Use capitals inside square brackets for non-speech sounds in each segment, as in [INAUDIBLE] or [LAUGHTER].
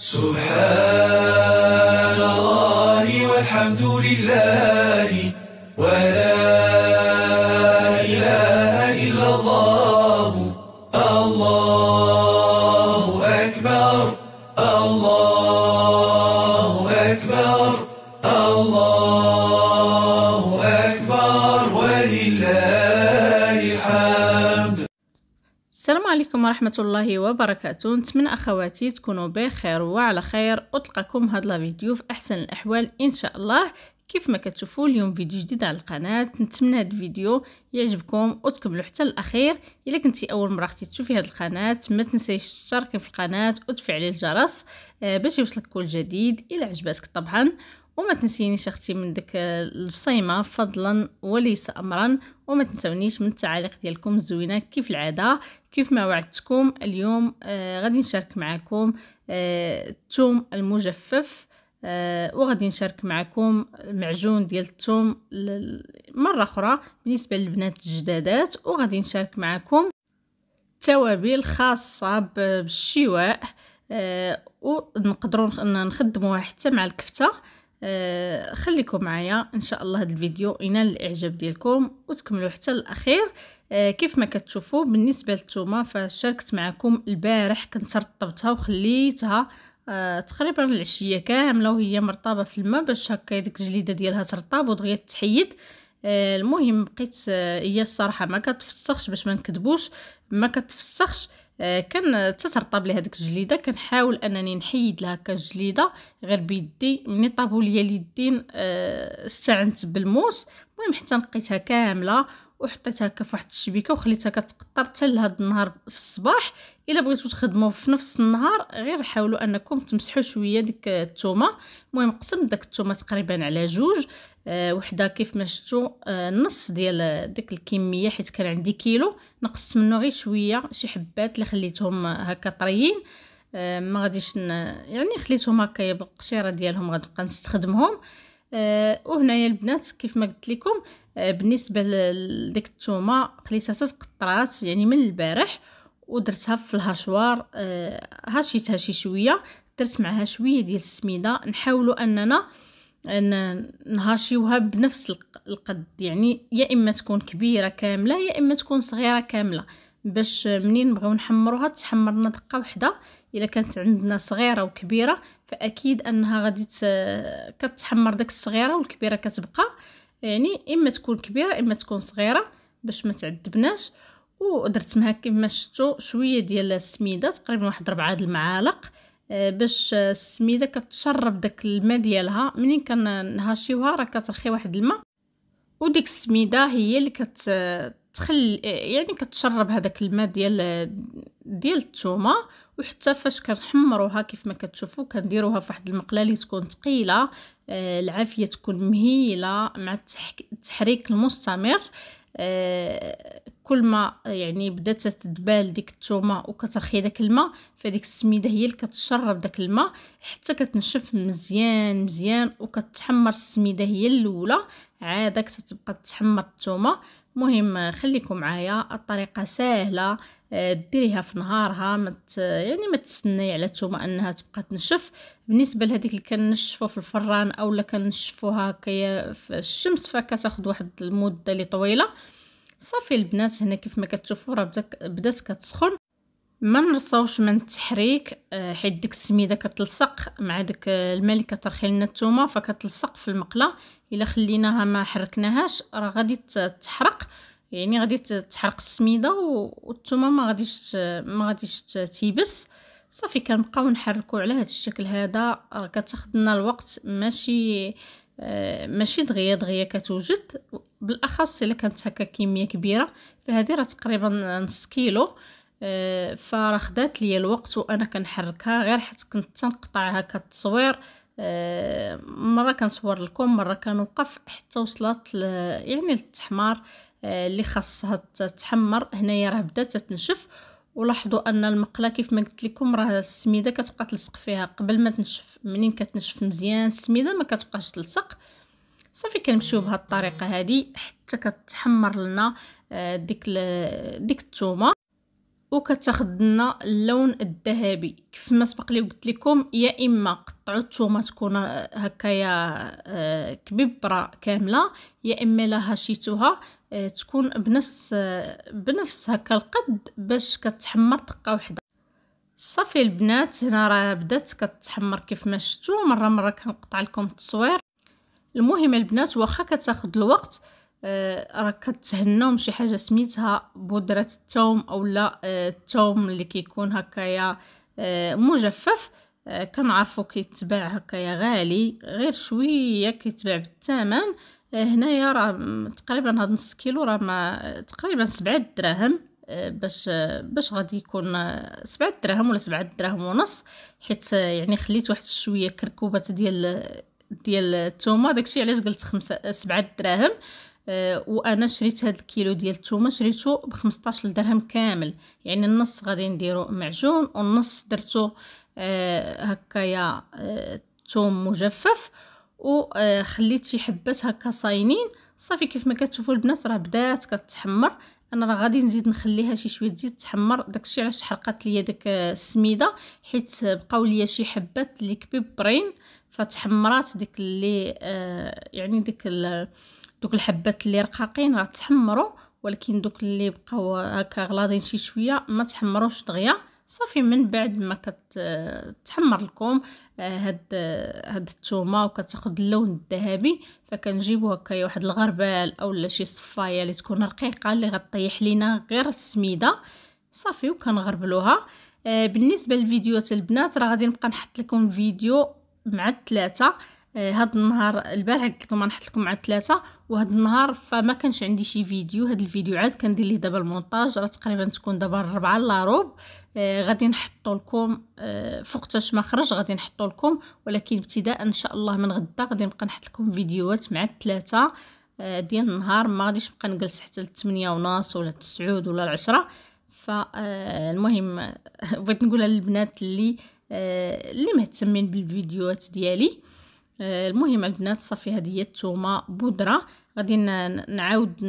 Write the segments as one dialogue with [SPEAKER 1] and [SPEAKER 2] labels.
[SPEAKER 1] سبحان الله والحمد لله ولا عليكم ورحمة الله وبركاته نتمنى أخواتي تكونوا بخير وعلى خير أطلقكم هاد الفيديو في أحسن الأحوال إن شاء الله كيف ما كتشوفوا اليوم فيديو جديد على القناة نتمنى هاد الفيديو يعجبكم وتكملوا حتى الأخير إلا كنتي أول مرة تشوفي هاد القناة ما تنسيش تشتركي في القناة وتفعلي الجرس آه، باش يوصلك كل جديد إلا عجبتك طبعا وما تنسيني اختي من ديك البصيمه فضلا وليس امرا وما تنسونيش من التعاليق ديالكم الزوينه كيف العاده كيف ما وعدتكم اليوم آه غادي نشارك معكم آه الثوم المجفف آه وغادي نشارك معكم المعجون ديال الثوم مره اخرى بالنسبه للبنات الجدادات وغادي نشارك معكم توابل خاصه بالشواء آه ونقدروا نخدموها حتى مع الكفته آه، خليكم معايا ان شاء الله هذا الفيديو ينال الاعجاب ديالكم وتكملوا حتى الاخير آه، كيف ما كتشوفوا بالنسبه للثومه فشاركت معكم البارح كنت رطبتها وخليتها آه، تقريبا العشيه كامله وهي مرطبه في الماء باش هكا ديك الجليده ديالها ترطب ودغيا تحيد المهم بقيت هي الصراحه ما كتفسخش باش ما نكذبوش ما كتفسخش آه، كان تترطب لي هذيك الجليده كنحاول انني نحيد لها هكا الجليده غير بيدي ملي طابوا لي اليدين آه، استعنت بالموس المهم حتى نقيتها كامله وحطيتها هكا فواحد الشبيكه وخليتها كتقطر حتى لهاد النهار في الصباح الا بغيتو تخدموا في نفس النهار غير حاولوا انكم تمسحوا شويه ديك الثومه المهم قسمت داك الثومه تقريبا على جوج آه وحده كيف ما شفتوا آه نص ديال ديك الكميه حيت كان عندي كيلو نقصت منه غير شويه شي حبات اللي خليتهم هكا طريين آه ما غاديش يعني خليتهم هكا يبقى القشيره ديالهم غنبقى نستخدمهم آه آه وهنايا البنات كيف ما قلت لكم آه بالنسبه لديك الثومه خليتها تقطرات يعني من البارح ودرتها في الهشوار آه هشيتها شي شويه درت معها شويه ديال السميده نحاولوا اننا ان نهاشيوها بنفس القد يعني يا اما تكون كبيره كامله يا اما تكون صغيره كامله باش منين نبغيو نحمروها تحمر لنا دقه واحده الا كانت عندنا صغيره وكبيره فاكيد انها غادي كتحمر داك الصغيره والكبيره كتبقى يعني اما تكون كبيره اما تكون صغيره باش ما تعذبناش ودرت معها كما شفتوا شويه ديال السميده تقريبا واحد ربعه د المعالق آه، باش السميده كتشرب داك الماء ديالها منين كنهاشيوها راه كترخي واحد الماء وديك السميده هي اللي كت تخل يعني كتشرب هذاك الماء ديال ديال الثومه وحتى فاش كنحمروها كيف ما كتشوفوا كنديروها فواحد المقله اللي تكون ثقيله آه، العافيه تكون مهيله مع التحريك المستمر آه، كل ما يعني بدات تدبال ديك الثومه وكترخي داك الماء فديك السميده هي اللي كتشرب داك الماء حتى كتنشف مزيان مزيان وكتحمر السميده هي الاولى عاده كتبقى تحمر الثومه مهم خليكم معايا الطريقه سهله آه، ديريها في نهارها مت يعني ما تستني على ثوما انها تبقى تنشف بالنسبه لهذيك اللي كنشفو في الفران اولا كنشفوها كي في الشمس فكتاخد واحد المده اللي طويله صافي البنات هنا كيف ما كتشوفوا راه بدات كتسخن ما نرصاوش من التحريك آه، حيت ديك السميده كتلصق مع داك آه، الماء اللي كترخي لنا الثومه فكتلصق في المقله الا خليناها ما حركناهاش راه غادي تحرق يعني غادي تحرق السميده والثومه ما غاديش ما غاديش تيبس صافي كنبقاو نحركو على هذا الشكل هذا راه كتاخذ لنا الوقت ماشي آه، ماشي دغيا دغيا كتوجد بالاخص الا كانت هكا كميه كبيره فهذه راه تقريبا نص كيلو آه، فراح خدات ليا الوقت وانا كنحركها غير حيت كنت تنقطع هكا التصوير آه، مره كنصور لكم مره كنوقف حتى وصلت يعني للتحمار آه، اللي خاصها تحمر هنايا راه بدات تنشف ولاحظوا ان المقله كيف ما قلت لكم راه السميده كتبقى تلصق فيها قبل ما تنشف منين كتنشف مزيان السميده ما كتبقاش تلصق صافي كنمشيو بهاد الطريقه هذه حتى كتحمر لنا ديك ديك الثومه وكتاخد لنا اللون الذهبي كيف ما سبق لي قلت لكم يا اما قطعوا الثومه تكون هكايا آه، كبيبره كامله يا اما لا هشيتوها آه، تكون بنفس آه، بنفس هكا القد باش كتحمر دقه واحده صافي البنات هنا راه بدات كتحمر كيف ما شفتوا مره مره كنقطع لكم التصوير المهم البنات واخا كتاخد الوقت آه، راك كتهناهم شي حاجه سميتها بودره الثوم اولا الثوم آه، اللي كيكون هكايا آه، مجفف كنعرفو كيتباع هكايا غالي غير شويه كيتباع بالثمن هنايا راه تقريبا هاد نص كيلو راه ما تقريبا سبعة دراهم باش باش غادي يكون سبعة دراهم ولا سبعة دراهم ونص حيت يعني خليت واحد شويه كركوبات ديال ديال الثومه داكشي علاش قلت خمسة سبعة دراهم آه، وانا شريت هاد الكيلو ديال الثومه شريته ب 15 درهم كامل يعني النص غادي نديرو معجون والنص درتو آه، هكايا الثوم آه، مجفف وخليت شي حبات هكا صاينين صافي كيف ما كتشوفوا البنات راه بدات كتحمر انا راه غادي نزيد نخليها شي شويه تزيد تحمر داكشي علاش حرقات ليا داك السميده حيت بقاو ليا شي حبات اللي كبيبرين فتحمرات ديك اللي آه يعني ديك دوك الحبات اللي رقاقين راه تحمروا ولكن دوك اللي بقاو هكا غلاضين شي شويه ما تحمروش دغيا صافي من بعد ما كتحمر لكم آه، هاد آه، هاد الثومه وكتاخذ اللون الذهبي فكنجيبو هكايا واحد الغربال اولا شي صفايه اللي تكون رقيقه اللي غطيح لينا غير السميده صافي وكنغربلوها آه، بالنسبه للفيديوهات البنات راه غادي نبقى نحط لكم فيديو مع الثلاثه آه، هاد النهار البارح قلت لكم غنحط لكم مع ثلاثه وهاد النهار فما كانش عندي شي فيديو هاد الفيديو عاد كندير ليه دابا المونتاج راه تقريبا تكون دابا الربعه لا ربع آه، غادي نحطو لكم آه، فوقتاش ما خرج غادي نحطو لكم ولكن ابتداء ان شاء الله من غدا غادي نبقى نحط لكم فيديوهات مع ثلاثه ديال النهار ما غاديش نبقى نجلس حتى 8 ونص ولا 9 ولا 10 فالمهم [LAUGHS] بغيت نقولها للبنات اللي اللي مهتمين بالفيديوهات ديالي آه، المهم البنات صافي هذه هي الثومه بودره غادي نعاود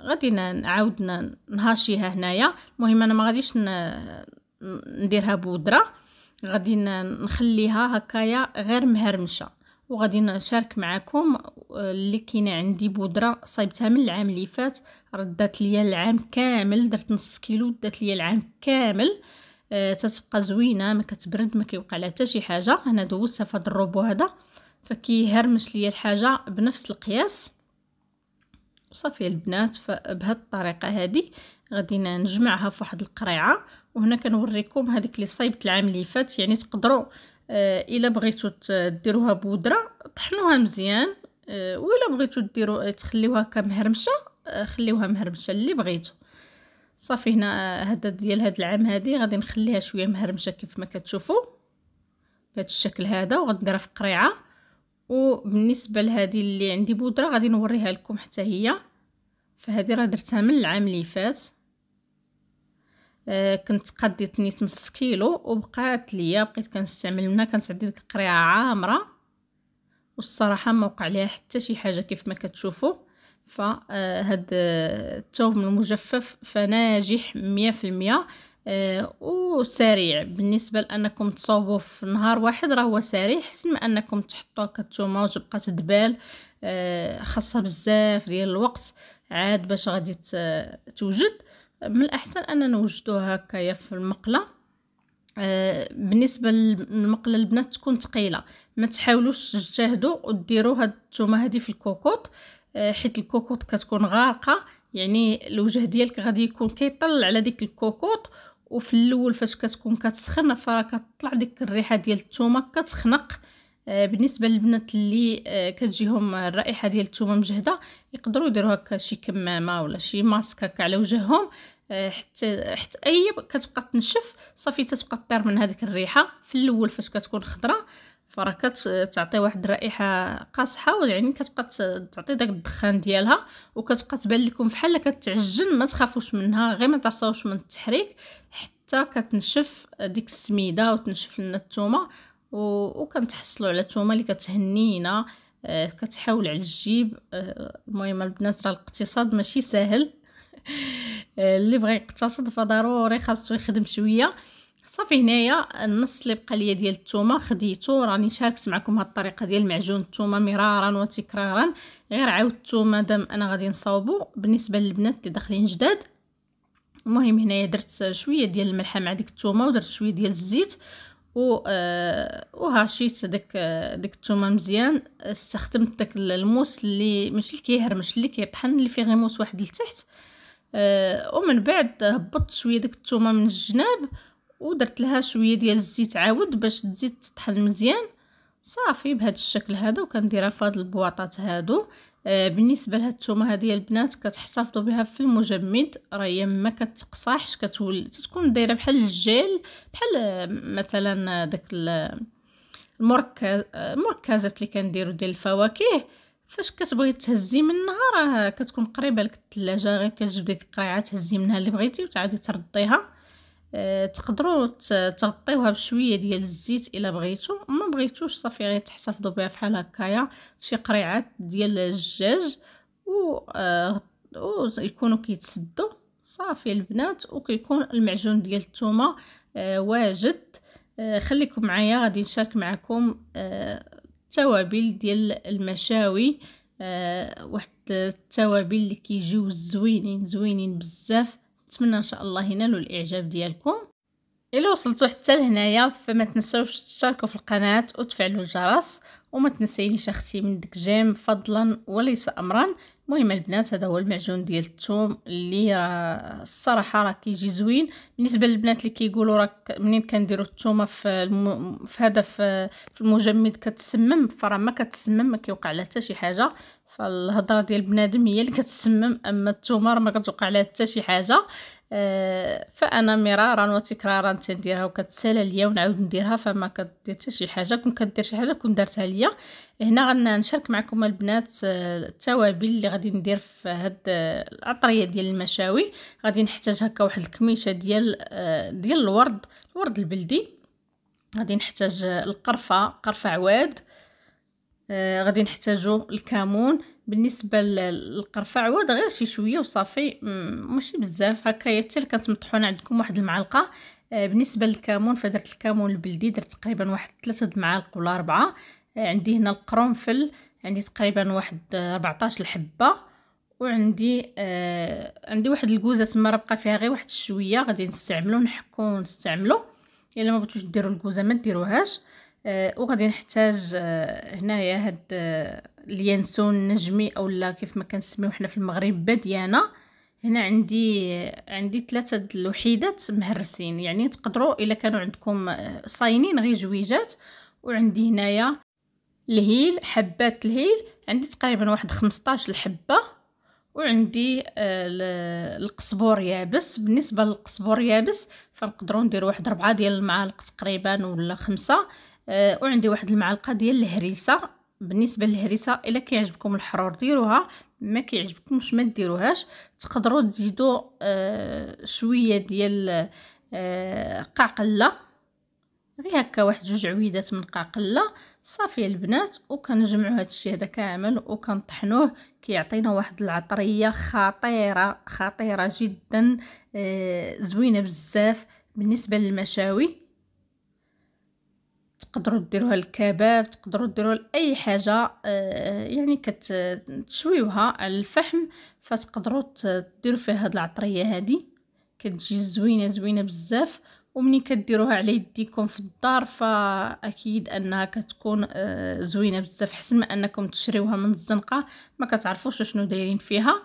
[SPEAKER 1] غادي نعاود نهاشيها هنايا المهم انا ما غاديش نديرها بودره غادي نخليها هكايا غير مهرمشه وغادي نشارك معكم آه، اللي كاينه عندي بودره صايبتها من العام اللي فات ردات ليا العام كامل درت نص كيلو دات ليا العام كامل آه، تتبقى زوينه ما كتبرد ما كيوقع لها حتى شي حاجه انا دوزتها في الروبو هذا فكيهرمش ليا الحاجه بنفس القياس صافي البنات فبهاد الطريقه هذه غادي نجمعها في واحد القريعه وهنا كنوريكم هذيك اللي صايبت العام اللي فات يعني تقدروا آه الا بغيتو ديروها بودره طحنوها مزيان آه وإلا بغيتو ديروا تخليوها كمهرمشه آه خليوها مهرمشه اللي بغيتو صافي هنا هذا آه، ديال هاد العام هادي غادي نخليها شويه مهرمشه كيف ما كتشوفوا بهذا الشكل هذا وغنديرها في قريعه وبالنسبه لهذه اللي عندي بودره غادي نوريها لكم حتى هي فهذه راه درتها من العام اللي فات آه كنت قديت نيت نص كيلو وبقات ليا بقيت كنستعمل منها كانت عندي ديك القريعه عامره والصراحه ما وقع ليها حتى شي حاجه كيف ما كتشوفوا فهاد آه، الثوب آه، المجفف فناجح مية في آه، وسريع بالنسبه لانكم تصوبوه في نهار واحد راه هو سريع حسن ما انكم تحطوه كالثومه وتبقى تدبال آه، خاصها بزاف ديال الوقت عاد باش غادي توجد من الاحسن اننا نوجدوها هكايا في المقله آه، بالنسبه للمقله البنات تكون ثقيله ما تحاولوش تجتهدوا وديروا هاد الثومه هذه في الكوكوط حيت الكوكوط كتكون غارقه يعني الوجه ديالك غادي يكون كيطل على ديك الكوكوط وفي الاول فاش كتكون كتسخن فراه كتطلع ديك الريحه ديال الثومه كتخنق آه، بالنسبه للبنات اللي آه، كتجيهم الرائحه ديال الثومه مجهده يقدروا يديروا هكا شي كمامه ولا شي ماسك هكا على وجههم حتى آه، حتى اي كتبقى تنشف صافي تتبقى طير من هذيك الريحه في الاول فاش كتكون خضراء تعطي واحد الرائحه قاصحه يعني كتبقى تعطي داك الدخان ديالها وكتبقى تبان لكم فحال كتعجن ما تخافوش منها غير ما تعصاوش من التحريك حتى كتنشف ديك السميده وتنشف لنا الثومه وكنتحصلوا على الثومه اللي كتهنينا آه، كتحاول على الجيب آه، المهم البنات راه الاقتصاد ماشي سهل [LAUGHS] آه، اللي بغى يقتصد فضروري خاصو يخدم شويه صافي هنايا النص اللي بقى ليا ديال الثومه خديته راني شاركت معكم هاد الطريقه ديال معجون الثومه مرارا وتكرارا غير عاود الثومه دام انا غادي نصاوبو بالنسبه للبنات اللي داخلين جداد المهم هنايا درت شويه ديال الملحه مع ديك الثومه ودرت شويه ديال الزيت و آه، وهاشيت داك آه، ديك الثومه مزيان استخدمت داك الموس اللي ماشي كيهرمش اللي كيطحن اللي فيه غير موس واحد لتحت آه، ومن بعد هبطت شويه داك الثومه من الجناب ودرت لها شويه ديال الزيت عاود باش تزيد تطحن مزيان صافي بهذا الشكل هذا وكنديرها في هاد البواطات هادو آه بالنسبه لهاد الثومه هذه البنات كتحتفظوا بها في المجمد راه هي ما كتقصحش كتولي تتكون دايره بحال الجيل بحال آه، مثلا داك المركز آه، المركزات اللي كنديروا ديال الفواكه فاش كتبغي تهزي منها راه كتكون قريبه لك الثلاجه غير كتجبدي القريعه تهزي منها اللي بغيتي وتعاودي ترديها آه، تقدروا تغطيوها بشويه ديال الزيت الا بغيتو ما بغيتوش صافي غير تحتفظوا بها بحال هكايا شي قريعات ديال الدجاج و آه، يكونوا كيتسدوا صافي البنات وكيكون المعجون ديال الثومه آه، واجد خليكم معايا غادي نشارك معكم التوابل ديال المشاوي واحد التوابل اللي كيجيو زوينين زوينين بزاف نتمنى ان شاء الله ينالوا الاعجاب ديالكم الى وصلتوا حتى لهنايا فما تنساوش تشتركوا في القناه وتفعلوا الجرس وما تنسينيش اختي من ديك جيم فضلا وليس امرا المهم البنات هذا هو المعجون ديال الثوم اللي راه الصراحه راه كيجي زوين بالنسبه للبنات اللي كيقولوا راه منين كنديروا الثومه في الم... في هذا في المجمد كتسمم فراه ما كتسمم ما كيوقع لها حتى شي حاجه فالهضره ديال بنادم هي اللي كتسمم اما التمر ما كتوقع لها حتى شي حاجه أه فانا مرارا وتكرارا تنديرها وكتسالى ليا ونعاود نديرها فما كدير حتى شي حاجه كون كدير شي حاجه كون دارتها ليا هنا غنشارك معكم البنات آه، التوابل اللي غادي ندير في هاد آه، العطريه ديال المشاوي غادي نحتاج هكا واحد الكميشه ديال آه، ديال الورد الورد البلدي غادي نحتاج القرفه قرفه عواد آه، غادي نحتاجو الكمون بالنسبه للقرفه عواد غير شي شويه وصافي ماشي بزاف هي حتى كانت مطحونه عندكم واحد المعلقه آه، بالنسبه للكمون فدرت الكمون البلدي درت تقريبا واحد ثلاثة المعالق ولا أربعة آه، عندي هنا القرنفل عندي تقريبا واحد 14 الحبه وعندي آه عندي واحد الكوزه تما راه بقى فيها غير واحد الشويه غادي نستعملو نحكو ونستعملو الا ما بغيتوش ديروا الكوزه ما ديروهاش آه آه، وغادي نحتاج آه، هنايا هاد آه، اليانسون النجمي اولا كيف ما كنسميو حنا في المغرب بديانه هنا عندي عندي ثلاثه الوحيدات مهرسين يعني تقدروا الا كانوا عندكم صاينين غير جويجات وعندي هنايا الهيل حبات الهيل عندي تقريبا واحد 15 الحبه وعندي القزبور يابس بالنسبه للقزبور يابس فنقدروا نديروا واحد ربعة ديال المعالق تقريبا ولا خمسة آه، وعندي واحد المعلقه ديال الهريسه بالنسبه للهريسه الا كيعجبكم الحرور ديروها ما كيعجبكمش ما ديروهاش تقدروا تزيدوا أه شويه ديال أه قعقله غير هكا واحد جوج عويدات من قعقله صافي البنات وكنجمعوا هذا الشيء هذا كامل وكنطحنوه كيعطينا واحد العطريه خطيره خطيره جدا آه، زوينه بزاف بالنسبه للمشاوي تقدروا ديروها الكباب تقدروا ديروها لاي حاجه آه، يعني كتشويوها على الفحم فتقدروا ديروا فيها هاد العطريه هذه كتجي زوينه زوينه بزاف ومني كديروها على يديكم في الدار فاكيد انها كتكون آه، زوينه بزاف حسن ما انكم تشريوها من الزنقه ما كتعرفوش شنو دايرين فيها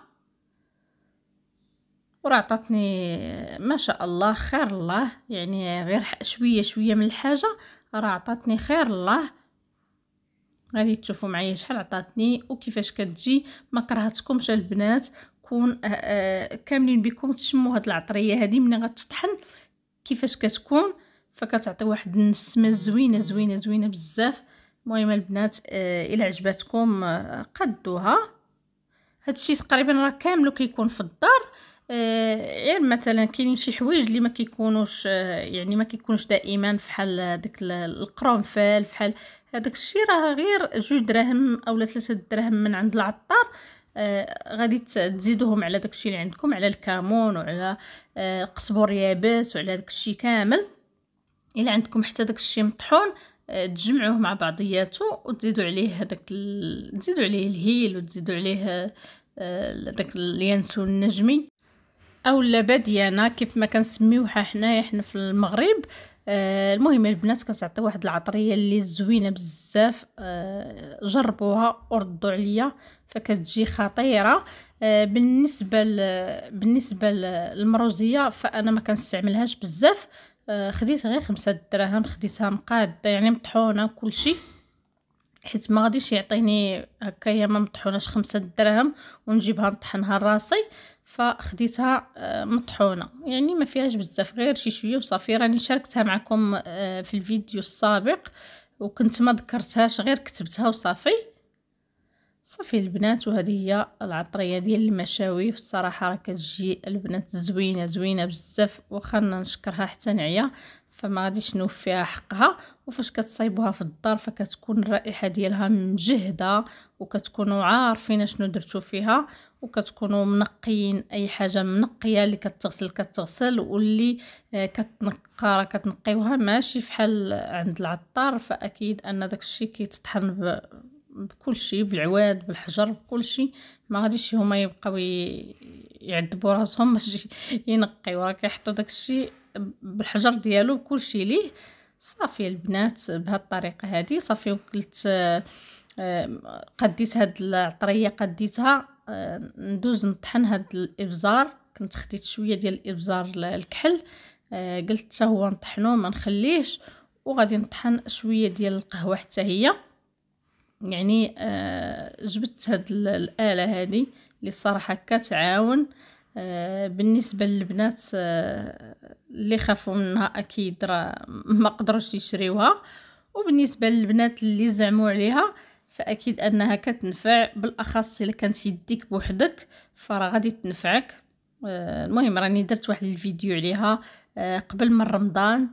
[SPEAKER 1] وراه عطاتني ما شاء الله خير الله يعني غير شويه شويه من الحاجه راه عطاتني خير الله غادي تشوفوا معايا شحال عطاتني وكيفاش كتجي ما كرهتكمش البنات كون آه، آه، كاملين بكم تشموا هاد العطريه هادي ملي غتطحن كيفاش كتكون فكتعطي واحد النسمه زوينه زوينه زوينه بزاف المهم البنات آه، الا عجبتكم قدوها هادشي تقريبا راه كامل كيكون في الدار آه، غير مثلا كاينين شي حوايج اللي ما كيكونوش آه، يعني ما كيكونش دائما فحال داك القرنفل فحال هذاك الشيء راه غير جوج دراهم اولا ثلاثه دراهم من عند العطار آه غادي تزيدوهم على داكشي اللي عندكم على الكامون وعلى آه يابس وعلى داكشي كامل الا عندكم حتى داكشي مطحون آه تجمعوه مع بعضياته وتزيدوا عليه هذاك تزيدوا عليه الهيل وتزيدوا عليه آه داك اليانسون النجمي او اللباديانه كيف ما كنسميوها حنايا حنا في المغرب آه المهم البنات كتعطي واحد العطريه اللي زوينه بزاف آه جربوها وردوا عليا فكتجي خطيره آه بالنسبه ل... بالنسبه للمروزيه فانا ما كنستعملهاش بزاف آه خديت غير خمسة دراهم خديتها مقاده يعني مطحونه كلشي حيت ما غاديش يعطيني هكايا ما مطحوناش خمسة دراهم ونجيبها نطحنها راسي آه فخديتها آه، مطحونه يعني ما فيهاش بزاف غير شي شويه وصافي راني شاركتها معكم آه، في الفيديو السابق وكنت ما ذكرتهاش غير كتبتها وصافي صافي البنات وهذه هي العطريه ديال المشاوي الصراحه راه كتجي البنات زوينه زوينه بزاف وخا نشكرها حتى نعيا فما غاديش نوفيها حقها وفاش كتصايبوها في الدار فكتكون الرائحه ديالها مجهده وكتكونوا عارفين شنو درتو فيها وكتكونوا منقيين اي حاجه منقيه اللي كتغسل كتغسل واللي آه، كتنقى راه كتنقيوها ماشي فحال عند العطار فاكيد ان داك الشيء كيتطحن ب... بكل شيء بالعواد بالحجر بكل شيء ما غاديش هما يبقاو يعذبوا راسهم باش [LAUGHS] ينقيو راه كيحطوا داك الشيء بالحجر ديالو شيء ليه صافي البنات بهاد الطريقه هادي صافي وكلت آه، قديت هاد العطريه قديتها آه، ندوز نطحن هاد الابزار كنت خديت شويه ديال الابزار الكحل آه، قلت حتى هو نطحنو ما نخليهش وغادي نطحن شويه ديال القهوه حتى هي يعني جبت هاد الاله هادي اللي الصراحه كتعاون آه، بالنسبه للبنات آه، اللي خافوا منها اكيد راه ما قدروش يشريوها وبالنسبه للبنات اللي زعموا عليها فاكيد انها كتنفع بالاخص الا كانت يديك بوحدك فراه غادي تنفعك آه، المهم راني درت واحد الفيديو عليها قبل من رمضان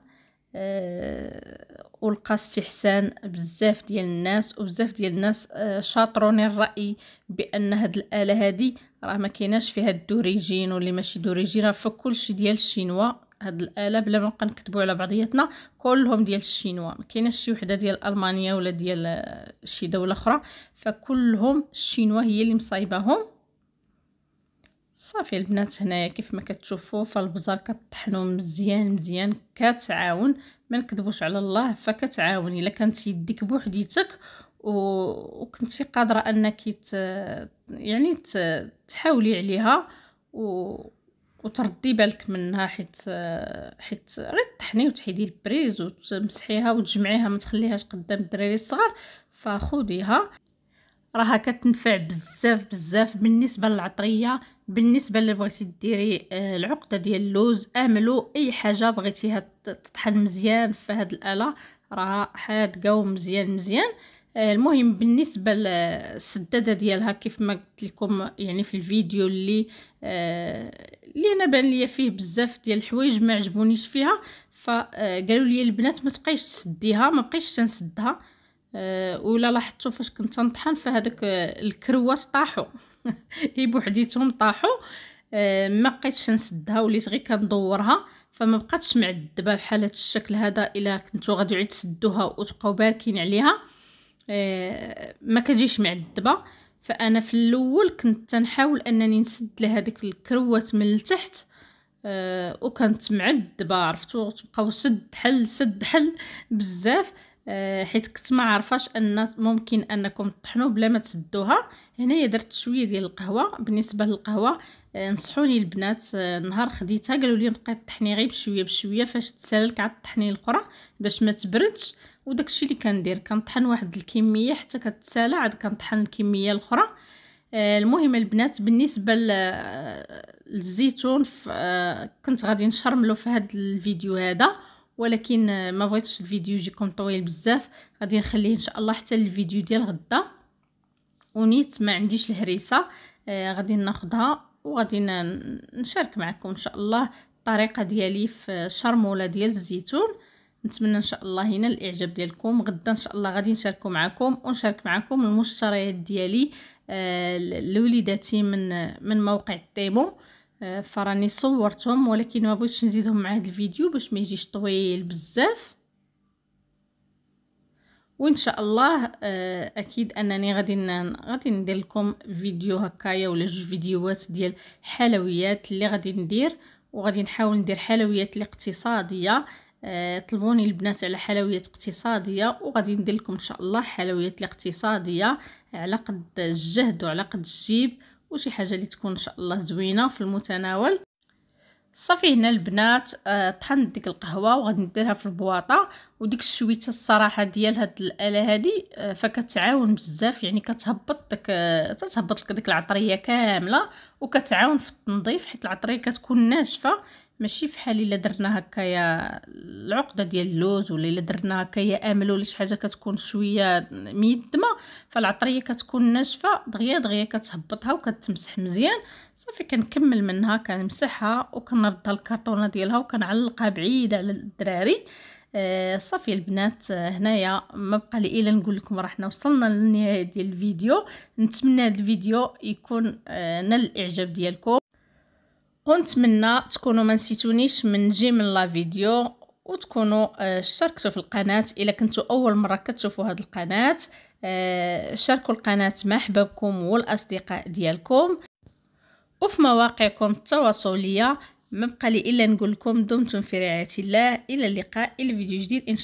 [SPEAKER 1] ولقى آه، استحسان بزاف ديال الناس وبزاف ديال الناس آه، شاطروني الراي بان هاد الاله هادي راه ما كايناش فيها الدوريجين واللي ماشي دوريجين راه فكلشي ديال الشينوا هاد الاله بلا ما نبقى نكتبوا على بعضياتنا كلهم ديال الشينوا ما كايناش شي وحده ديال المانيا ولا ديال آه، شي دوله اخرى فكلهم الشينوا هي اللي مصايباهم صافي البنات هنايا كيف ما كتشوفوا فالبزار كطحنوا مزيان مزيان كتعاون ما نكذبوش على الله فكتعاون الا كانت يديك بوحديتك و... وكنتي قادره انك ت... يعني ت... تحاولي عليها و... وتردي بالك منها حيت حيت غير طحني وتحيدي البريز وتمسحيها وتجمعيها ما تخليهاش قدام الدراري الصغار فخوديها راها كتنفع بزاف بزاف بالنسبه للعطريه بالنسبه اللي بغيتي ديري آه، العقده ديال اللوز املو اي حاجه بغيتيها تطحن مزيان في هاد الاله راها حادقه ومزيان مزيان آه، المهم بالنسبه للسداده ديالها كيف ما قلت لكم يعني في الفيديو اللي آه، اللي انا بان ليا فيه بزاف ديال الحوايج ما عجبونيش فيها فقالوا لي البنات ما تبقايش تسديها ما بقيتش تنسدها آه، ولا لاحظتوا فاش كنت نطحن فهذوك آه، الكروات طاحوا اي [LAUGHS] بوحديتهم طاحوا آه، ما بقيتش نسدها وليت غير كندورها فما بقاتش معذبه بحال هذا الشكل هذا الا كنتو غادي عيد تسدوها وتبقاو باركين عليها ما كتجيش معذبه فانا في الاول كنت تنحاول انني نسد لهذيك الكروات من التحت وكانت معذبه عرفتوا تبقاو سد حل سد حل بزاف آه، حيت كنت ما عارفاش ان ممكن انكم تطحنوا بلا ما تسدوها هنايا درت شويه ديال القهوه بالنسبه للقهوه آه، نصحوني البنات آه، نهار خديتها قالوا لي بقاي طحني غير بشويه بشويه فاش تسالك عاد طحني الاخرى باش ما تبردش وداكشي اللي كندير كنطحن واحد الكميه حتى كتسالى عاد كنطحن الكميه الاخرى المهم البنات بالنسبه للزيتون كنت غادي نشرملو في هذا الفيديو هذا ولكن ما بغيتش الفيديو يجيكم طويل بزاف غادي نخليه ان شاء الله حتى الفيديو ديال غدا ونيت ما عنديش الهريسه آه غادي ناخدها وغادي نشارك معكم ان شاء الله الطريقه ديالي في الشرموله ديال الزيتون نتمنى ان شاء الله هنا الاعجاب ديالكم غدا ان شاء الله غادي نشاركو معكم ونشارك معكم المشتريات ديالي آه لوليداتي من من موقع التيمو آه، فراني صورتهم ولكن ما بغيتش نزيدهم مع هاد الفيديو باش ما يجيش طويل بزاف وان شاء الله آه، اكيد انني غادي غادي ندير لكم فيديو هكايا ولا جوج فيديوهات ديال حلويات اللي غادي ندير وغادي نحاول ندير حلويات الاقتصاديه آه، طلبوني البنات على حلويات اقتصاديه وغادي ندير لكم ان شاء الله حلويات الاقتصاديه على قد الجهد وعلى قد الجيب وشي حاجه اللي تكون ان شاء الله زوينه في المتناول صافي هنا البنات آه طحنت ديك القهوه وغادي نديرها في البواطه وديك الشويته الصراحه ديال هاد الاله هادي آه فكتعاون بزاف يعني كتهبط داك آه تتهبط لك ديك العطريه كامله وكتعاون في التنظيف حيت العطريه كتكون ناشفه ماشي فحال الا درنا هكايا العقده ديال اللوز ولا الا درنا هكايا امل ولا شي حاجه كتكون شويه ميدمه فالعطريه كتكون ناشفه دغيا دغيا كتهبطها وكتمسح مزيان صافي كنكمل منها كنمسحها وكنردها الكرتونه ديالها وكنعلقها بعيده على الدراري آه صافي البنات آه هنايا ما بقى لي الا نقول لكم راه حنا وصلنا للنهايه ديال الفيديو نتمنى هذا الفيديو يكون آه نال الاعجاب ديالكم ونتمنى تكونوا ما نسيتونيش من جي من لا فيديو وتكونوا اشتركتوا آه، في القناه الا كنتوا اول مره كتشوفوا هذه القناه آه، شاركوا القناه مع احبابكم والاصدقاء ديالكم وفي مواقعكم التواصليه ما بقى لي الا نقول لكم دمتم في رعايه الله الى اللقاء الى فيديو جديد ان شاء الله